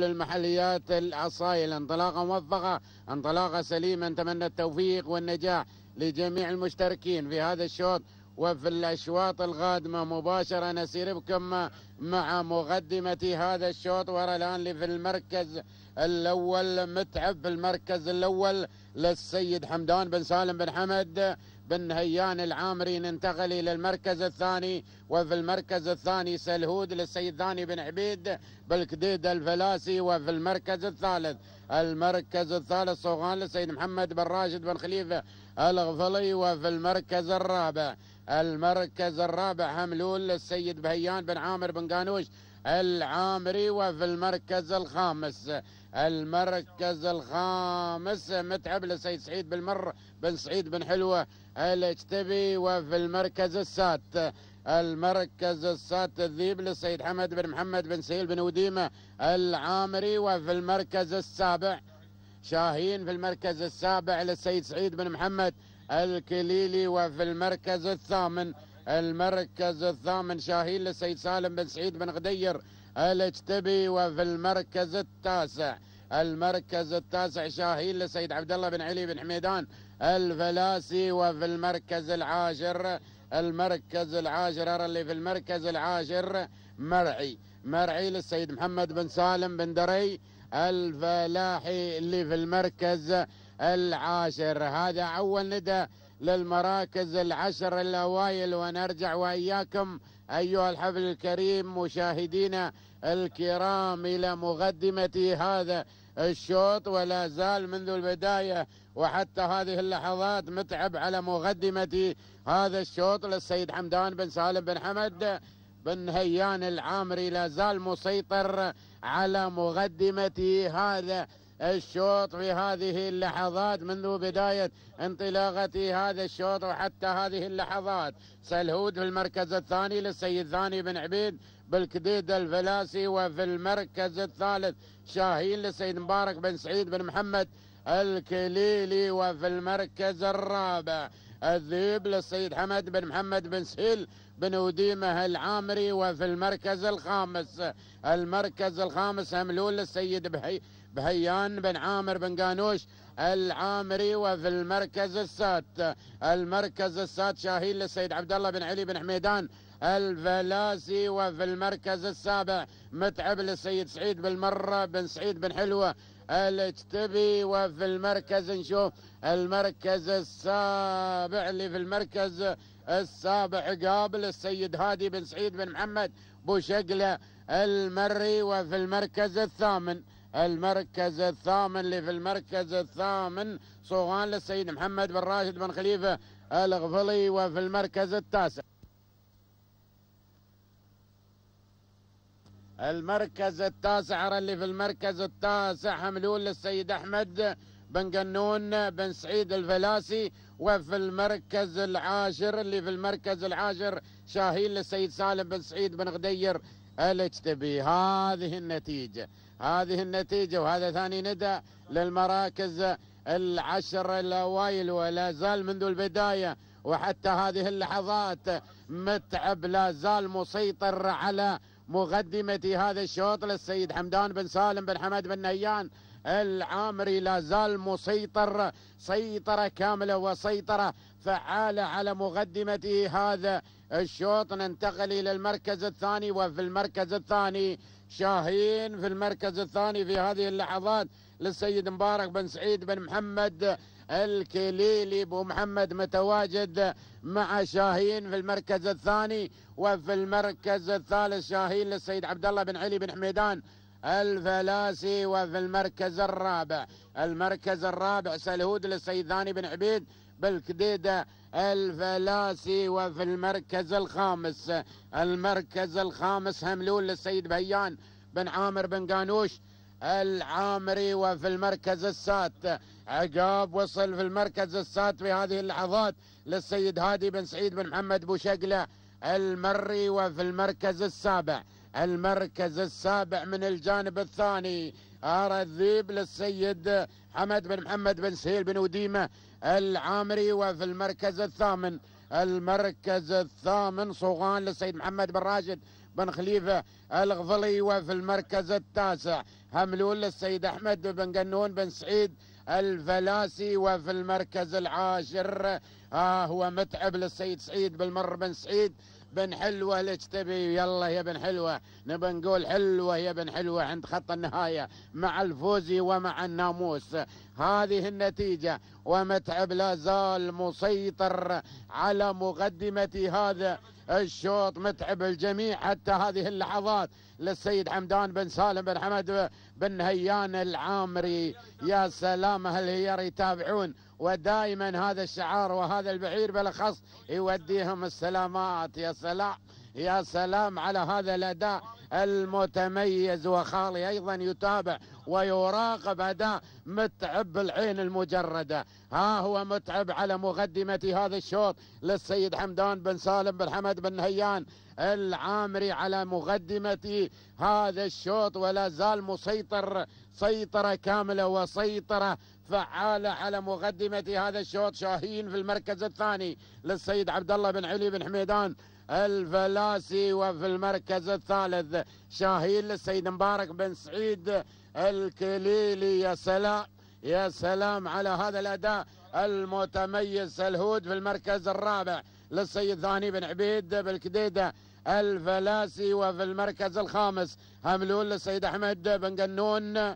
للمحليات الأصايل انطلاقة موفقة انطلاقة سليمة نتمنى التوفيق والنجاح لجميع المشتركين في هذا الشوط وفي الأشواط القادمة مباشرة نسير بكم مع مقدمة هذا الشوط ورا الآن في المركز الأول متعب في المركز الأول للسيد حمدان بن سالم بن حمد بن هيان العامري ننتقل إلى المركز الثاني وفي المركز الثاني سلهود للسيد ثاني بن عبيد بالكديد الفلاسي وفي المركز الثالث المركز الثالث صوغان للسيد محمد بن راشد بن خليفة الغفلي وفي المركز الرابع المركز الرابع حملول للسيد بهيان بن عامر بن قانوش العامري وفي المركز الخامس المركز الخامس متعب لسيد سعيد بالمر بن سعيد بن حلوة الاجتبي وفي المركز السادس المركز السادس الذيب للسيد حمد بن محمد بن سهيل بن وديمة العامري وفي المركز السابع شاهين في المركز السابع للسيد سعيد بن محمد الكليلي وفي المركز الثامن المركز الثامن شاهين للسيد سالم بن سعيد بن غدير الاجتبي وفي المركز التاسع المركز التاسع شاهين للسيد عبد الله بن علي بن حميدان الفلاسي وفي المركز العاشر المركز العاشر اللي في المركز العاشر مرعي مرعي للسيد محمد بن سالم بن دري الفلاحي اللي في المركز العاشر هذا اول ندى للمراكز العشر الاوائل ونرجع واياكم أيها الحفل الكريم مشاهدينا الكرام إلى مقدمة هذا الشوط ولا زال منذ البداية وحتى هذه اللحظات متعب على مقدمة هذا الشوط للسيد حمدان بن سالم بن حمد بن هيان العامري لا زال مسيطر على مقدمة هذا الشوط في هذه اللحظات منذ بداية انطلاقة هذا الشوط وحتى هذه اللحظات سلهود في المركز الثاني للسيد ثاني بن عبيد بالكديد الفلاسي وفي المركز الثالث شاهين للسيد مبارك بن سعيد بن محمد الكليلي وفي المركز الرابع الذيب للسيد حمد بن محمد بن سهيل بن وديمه العامري وفي المركز الخامس المركز الخامس هملول للسيد بهي بهيان بن عامر بن قانوش العامري وفي المركز السات المركز السات شاهين للسيد عبد الله بن علي بن حميدان الفلاسي وفي المركز السابع متعب للسيد سعيد بالمرة بن سعيد بن حلوة الاجتبي وفي المركز نشوف المركز السابع اللي في المركز السابع قابل السيد هادي بن سعيد بن محمد بوشقلة المري وفي المركز الثامن المركز الثامن اللي في المركز الثامن صوغان للسيد محمد بن راشد بن خليفة الغفلي وفي المركز التاسع المركز التاسع اللي في المركز التاسع حملول للسيد أحمد بن قنون بن سعيد الفلاسي وفي المركز العاشر اللي في المركز العاشر شاهين للسيد سالم بن سعيد بن غدير تبي هذه النتيجة هذه النتيجة وهذا ثاني ندى للمراكز العشر الأوائل ولا زال منذ البداية وحتى هذه اللحظات متعب لا زال مسيطر على مقدمة هذا الشوط للسيد حمدان بن سالم بن حمد بن نيان العامري لا زال مسيطر سيطرة كاملة وسيطرة فعالة على مقدمته هذا الشوط ننتقل إلى المركز الثاني وفي المركز الثاني شاهين في المركز الثاني في هذه اللحظات للسيد مبارك بن سعيد بن محمد الكليلي ابو محمد متواجد مع شاهين في المركز الثاني وفي المركز الثالث شاهين للسيد عبد الله بن علي بن حميدان الفلاسي وفي المركز الرابع المركز الرابع سلهود للسيداني بن عبيد بالكديدة الفلاسي وفي المركز الخامس المركز الخامس هملول للسيد بهيان بن عامر بن قانوش العامري وفي المركز السادس عقاب وصل في المركز السادس في هذه اللحظات للسيد هادي بن سعيد بن محمد بوشقله المري وفي المركز السابع المركز السابع من الجانب الثاني ار الذيب للسيد حمد بن محمد بن سهيل بن وديمه العامري وفي المركز الثامن المركز الثامن صوغان للسيد محمد بن راشد بن خليفة الغفلي وفي المركز التاسع هملول للسيد أحمد بن قنون بن سعيد الفلاسي وفي المركز العاشر ها آه هو متعب للسيد سعيد بالمر بن سعيد بن حلوه ليش تبي يلا يا بن حلوه نبى نقول حلوه يا بن حلوه عند خط النهايه مع الفوز ومع الناموس هذه النتيجه ومتعب لا زال مسيطر على مقدمه هذا الشوط متعب الجميع حتى هذه اللحظات للسيد حمدان بن سالم بن حمد بن هيان العامري يا سلام هل هي يتابعون ودائما هذا الشعار وهذا البعير بالاخص يوديهم السلامات يا سلام يا سلام على هذا الأداء المتميز وخالي أيضا يتابع ويراقب أداء متعب بالعين المجردة ها هو متعب على مقدمة هذا الشوط للسيد حمدان بن سالم بن حمد بن هيان العامري على مقدمة هذا الشوط ولا زال مسيطر سيطرة كاملة وسيطرة فعالة على مقدمة هذا الشوط شاهين في المركز الثاني للسيد عبد الله بن علي بن حميدان الفلاسي وفي المركز الثالث شاهيل السيد مبارك بن سعيد الكليلي يا سلام يا سلام على هذا الأداء المتميز الهود في المركز الرابع للسيد ثاني بن عبيد بالكديدة الفلاسي وفي المركز الخامس هملول للسيد أحمد بن قنون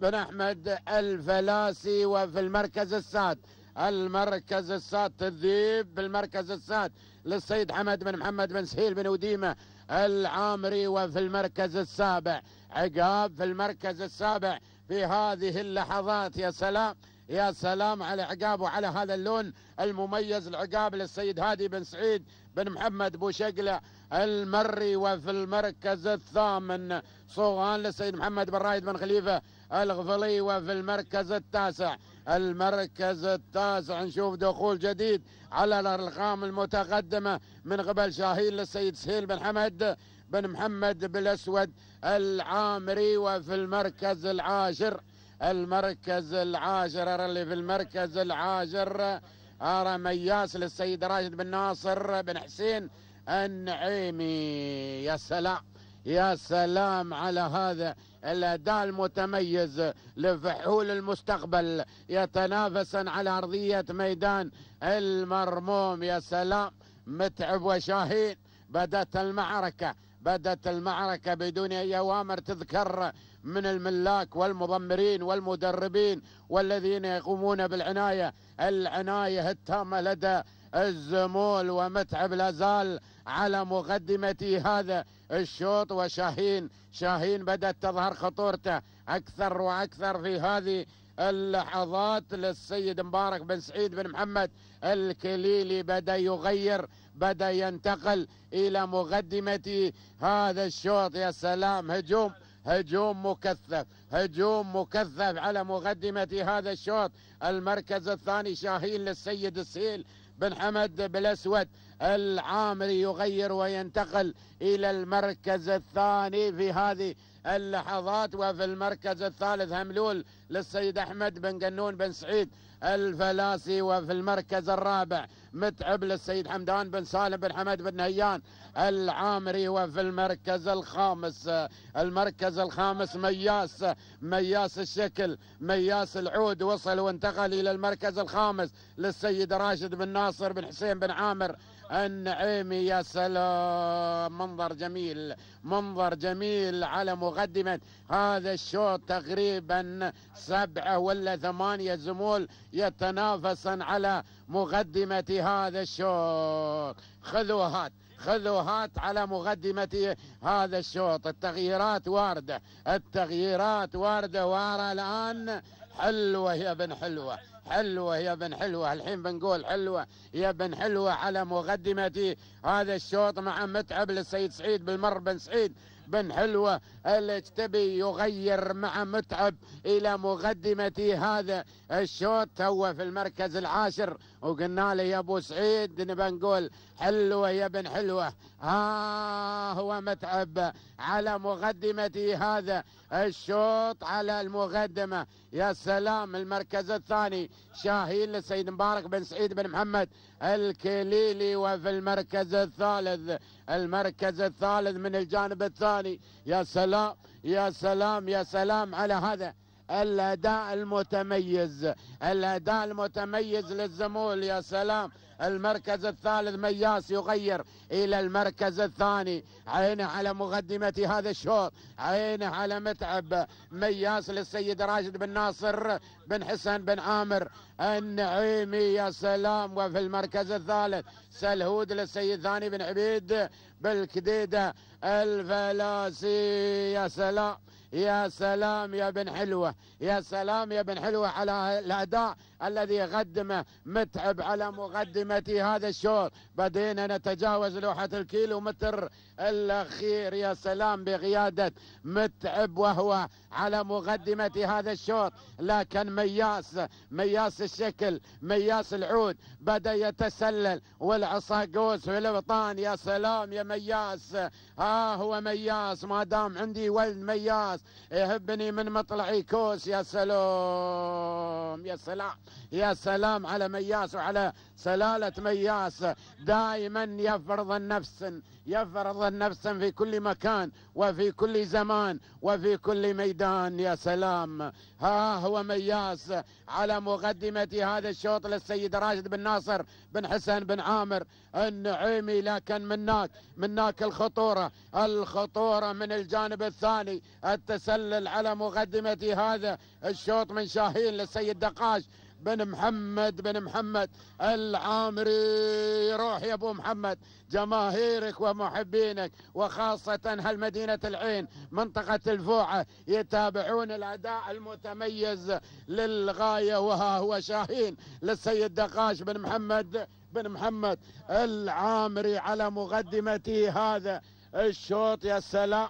بن أحمد الفلاسي وفي المركز السادس المركز السادس الذيب بالمركز السادس للسيد حمد بن محمد بن سهيل بن وديمة العامري وفي المركز السابع عقاب في المركز السابع في هذه اللحظات يا سلام يا سلام على عقاب وعلى هذا اللون المميز العقاب للسيد هادي بن سعيد بن محمد بوشقله المري وفي المركز الثامن صوغان للسيد محمد بن رايد بن خليفه الغفليوة في المركز التاسع المركز التاسع نشوف دخول جديد على الارقام المتقدمه من قبل شاهين للسيد سهيل بن حمد بن محمد بالاسود العامري وفي المركز العاشر المركز العاشر اللي في المركز العاشر ارى مياس للسيد راشد بن ناصر بن حسين النعيمي يا سلام يا سلام على هذا الأداء المتميز لفحول المستقبل يتنافسا على أرضية ميدان المرموم يا سلام متعب وشاهين بدأت المعركة بدأت المعركة بدون أي أوامر تذكر من الملاك والمضمرين والمدربين والذين يقومون بالعناية العناية التامة لدى الزمول ومتعب لازال على مقدمته هذا الشوط وشاهين شاهين بدأت تظهر خطورته أكثر وأكثر في هذه اللحظات للسيد مبارك بن سعيد بن محمد الكليلي بدا يغير بدا ينتقل الى مقدمه هذا الشوط يا سلام هجوم هجوم مكثف هجوم مكثف على مقدمه هذا الشوط المركز الثاني شاهين للسيد السيل بن حمد بالأسود العامري يغير وينتقل إلى المركز الثاني في هذه اللحظات وفي المركز الثالث هملول للسيد أحمد بن قنون بن سعيد الفلاسي وفي المركز الرابع متعب للسيد حمدان بن سالم بن حمد بن هيان العامري وفي المركز الخامس المركز الخامس مياس مياس الشكل مياس العود وصل وانتقل إلى المركز الخامس للسيد راشد بن ناصر بن حسين بن عامر النعيمي يا سلام منظر جميل منظر جميل على مقدمة هذا الشوط تقريبا سبعة ولا ثمانية زمول يتنافسا على مقدمة هذا الشوط خذوا هات خذوا هات على مقدمة هذا الشوط التغييرات واردة التغييرات واردة وارى الآن حلوة يا بن حلوة حلوة يا بن حلوة الحين بنقول حلوة يا بن حلوة على مقدمة هذا الشوط مع متعب للسيد سعيد بالمر بن سعيد بن حلوة الاجتبي يغير مع متعب إلى مقدمة هذا الشوط هو في المركز العاشر وقلنا له يا أبو سعيد نبى نقول حلوة يا بن حلوة ها هو متعب على مقدمة هذا الشوط على المقدمة يا سلام المركز الثاني شاهين للسيد مبارك بن سعيد بن محمد الكليلي وفي المركز الثالث المركز الثالث من الجانب الثالث الهلالي يا سلام يا سلام يا سلام على هذا الاداء المتميز الاداء المتميز للزمول يا سلام المركز الثالث مياس يغير إلى المركز الثاني عينه على مقدمة هذا الشوط عينه على متعب مياس للسيد راشد بن ناصر بن حسن بن عامر النعيمي يا سلام وفي المركز الثالث سلهود للسيد ثاني بن عبيد بالكديدة الفلاسي يا سلام يا سلام يا بن حلوة يا سلام يا بن حلوة على الأداء الذي قدمه متعب على مقدمة قيمه هذا الشوط بدينا نتجاوز لوحة الكيلو متر الأخير يا سلام بقيادة متعب وهو على مقدمة هذا الشوط لكن مياس مياس الشكل مياس العود بدأ يتسلل والعصا قوس في الأبطان يا سلام يا مياس ها هو مياس ما دام عندي ولد مياس يهبني من مطلعي كوس يا سلام يا سلام يا سلام على مياس وعلى سلام قالت مياس دائما يفرض النفس يفرض النفس في كل مكان وفي كل زمان وفي كل ميدان يا سلام ها هو مياس على مقدمة هذا الشوط للسيد راشد بن ناصر بن حسن بن عامر النعيمي لكن مناك مناك الخطورة الخطورة من الجانب الثاني التسلل على مقدمة هذا الشوط من شاهين للسيد دقاش بن محمد بن محمد العامري روح يا ابو محمد جماهيرك ومحبينك وخاصة هالمدينة العين منطقة الفوعة يتابعون الأداء المتميز للغاية وها هو شاهين للسيد دقاش بن محمد بن محمد العامري على مقدمة هذا الشوط يا سلام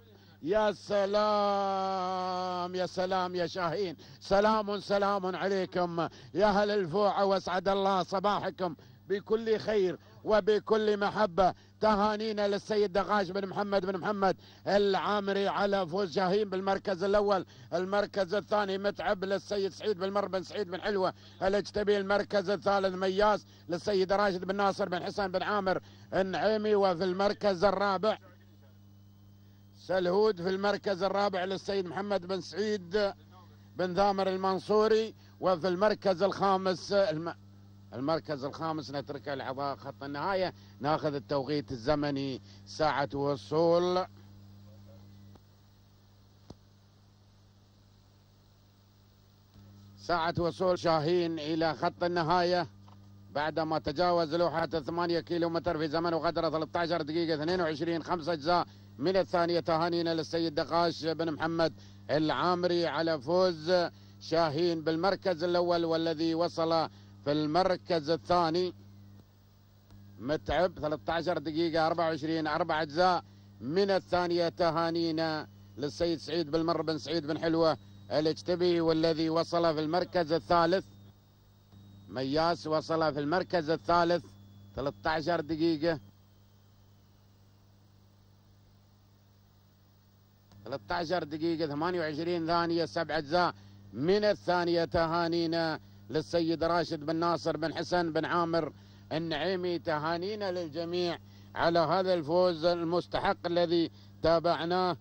يا سلام يا سلام يا شاهين سلام سلام عليكم يا أهل الفوعة واسعد الله صباحكم بكل خير وبكل محبة تهانينا للسيد دغاش بن محمد بن محمد العامري على فوز شاهين بالمركز الأول المركز الثاني متعب للسيد سعيد بن مر بن سعيد بن حلوة الاجتبي المركز الثالث مياس للسيد راشد بن ناصر بن حسين بن عامر النعيمي وفي المركز الرابع سلهود في المركز الرابع للسيد محمد بن سعيد بن ذامر المنصوري وفي المركز الخامس الم... المركز الخامس نتركه لأعضاء خط النهاية ناخذ التوقيت الزمني ساعة وصول ساعة وصول شاهين إلى خط النهاية بعدما تجاوز لوحة 8 كيلو في زمن وقدر 13 دقيقة 22 خمسة أجزاء من الثانية تهانينا للسيد دقاش بن محمد العامري على فوز شاهين بالمركز الأول والذي وصل في المركز الثاني متعب 13 دقيقة 24 أربع أجزاء من الثانية تهانينا للسيد سعيد بالمر بن سعيد بن حلوة الاجتبي والذي وصل في المركز الثالث مياس وصل في المركز الثالث 13 دقيقة 13 دقيقة 28 ثانية سبع أجزاء من الثانية تهانينا للسيد راشد بن ناصر بن حسن بن عامر النعيمي تهانينا للجميع على هذا الفوز المستحق الذي تابعناه